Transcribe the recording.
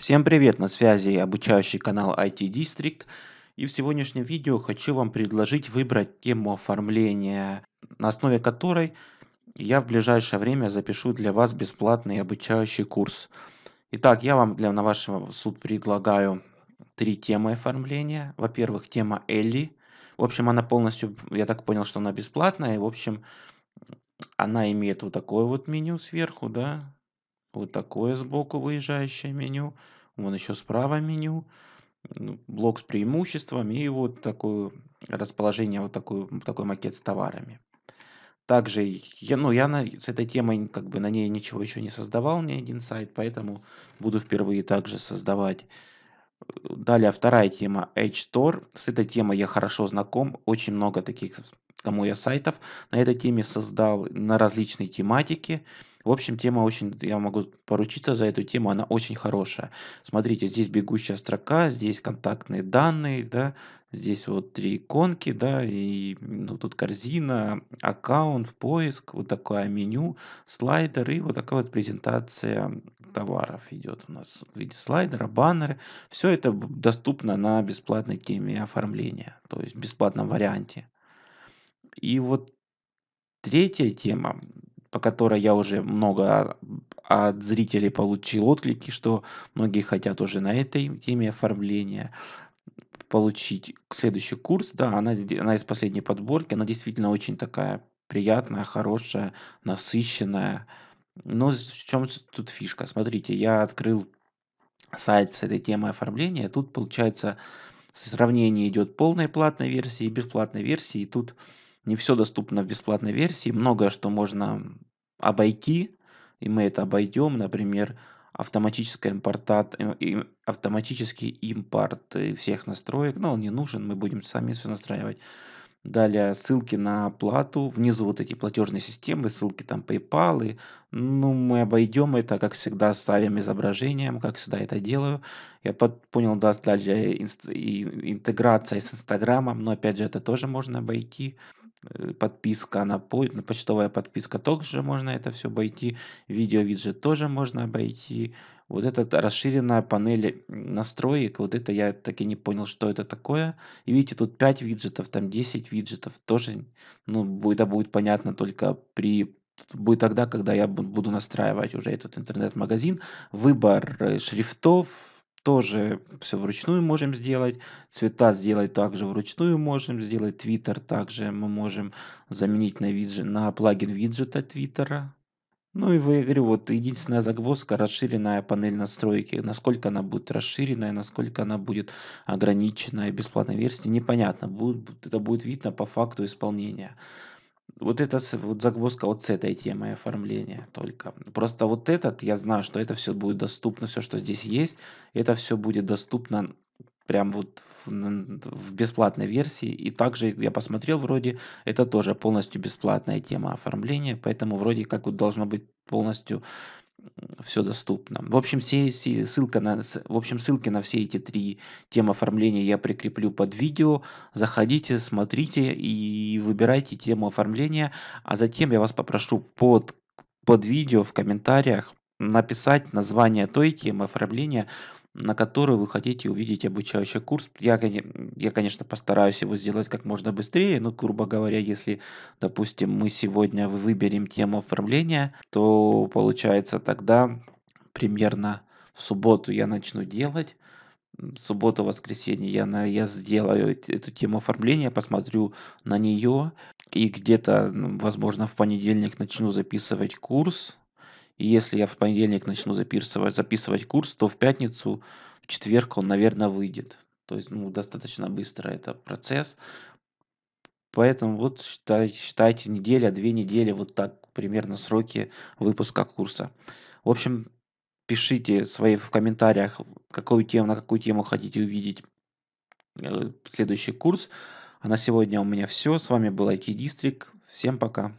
Всем привет, на связи обучающий канал IT District. И в сегодняшнем видео хочу вам предложить выбрать тему оформления, на основе которой я в ближайшее время запишу для вас бесплатный обучающий курс. Итак, я вам для, на вашего суд предлагаю три темы оформления. Во-первых, тема Элли. В общем, она полностью, я так понял, что она бесплатная. в общем, она имеет вот такое вот меню сверху, да, вот такое сбоку выезжающее меню. Вон еще справа меню. Ну, блок с преимуществами и вот такое расположение, вот такой, такой макет с товарами. Также, я, ну, я на, с этой темой, как бы на ней ничего еще не создавал, ни один сайт, поэтому буду впервые также создавать. Далее вторая тема, Edge Store. С этой темой я хорошо знаком, очень много таких кому я сайтов на этой теме создал, на различные тематики. В общем, тема очень, я могу поручиться за эту тему, она очень хорошая. Смотрите, здесь бегущая строка, здесь контактные данные, да, здесь вот три иконки, да, и ну, тут корзина, аккаунт, поиск, вот такое меню, слайдер и вот такая вот презентация товаров идет у нас в виде слайдера, баннеры. Все это доступно на бесплатной теме оформления, то есть в бесплатном варианте. И вот третья тема, по которой я уже много от зрителей получил отклики, что многие хотят уже на этой теме оформления получить следующий курс. Да, она, она из последней подборки, она действительно очень такая приятная, хорошая, насыщенная. Но в чем тут фишка? Смотрите, я открыл сайт с этой темой оформления. Тут, получается, сравнение идет полной платной версии и бесплатной версии. И тут не все доступно в бесплатной версии, многое что можно обойти, и мы это обойдем, например, э, автоматический импорт, автоматический э, импорт всех настроек, но ну, он не нужен, мы будем сами все настраивать. Далее ссылки на оплату, внизу вот эти платежные системы, ссылки там PayPal. И, ну, мы обойдем это, как всегда, ставим изображением, как всегда это делаю. Я под, понял, да, дальше инст, и, интеграция с Инстаграмом, но опять же это тоже можно обойти. Э, подписка на, по, на почтовая подписка также можно это все обойти, видео виджет тоже можно обойти. Вот эта расширенная панель настроек, вот это я так и не понял, что это такое. И видите, тут 5 виджетов, там 10 виджетов, тоже, ну, это будет понятно только при будет тогда, когда я буду настраивать уже этот интернет-магазин, выбор э, шрифтов, тоже все вручную можем сделать, цвета сделать также вручную можем сделать, Твиттер также мы можем заменить на, виджет, на плагин виджета Твиттера. Ну и я говорю, вот единственная загвоздка – расширенная панель настройки. Насколько она будет расширенная, насколько она будет ограниченная, бесплатной версии, непонятно. Будет, это будет видно по факту исполнения. Вот это вот загвоздка вот с этой темой оформления только. Просто вот этот, я знаю, что это все будет доступно, все, что здесь есть, это все будет доступно прям вот в, в бесплатной версии. И также я посмотрел, вроде это тоже полностью бесплатная тема оформления, поэтому вроде как вот должно быть полностью все доступно. В общем, все, ссылка на, в общем, ссылки на все эти три темы оформления я прикреплю под видео. Заходите, смотрите и выбирайте тему оформления. А затем я вас попрошу под, под видео в комментариях написать название той темы оформления, на которую вы хотите увидеть обучающий курс. Я, я, конечно, постараюсь его сделать как можно быстрее, но, грубо говоря, если, допустим, мы сегодня выберем тему оформления, то получается тогда примерно в субботу я начну делать, субботу, воскресенье я, на, я сделаю эту тему оформления, посмотрю на нее, и где-то, возможно, в понедельник начну записывать курс, и если я в понедельник начну записывать, записывать курс, то в пятницу, в четверг он, наверное, выйдет. То есть, ну, достаточно быстро это процесс. Поэтому вот считайте, считайте неделя, две недели, вот так примерно сроки выпуска курса. В общем, пишите свои в комментариях, какую тему, на какую тему хотите увидеть э, следующий курс. А на сегодня у меня все. С вами был IT Дистрик. Всем пока.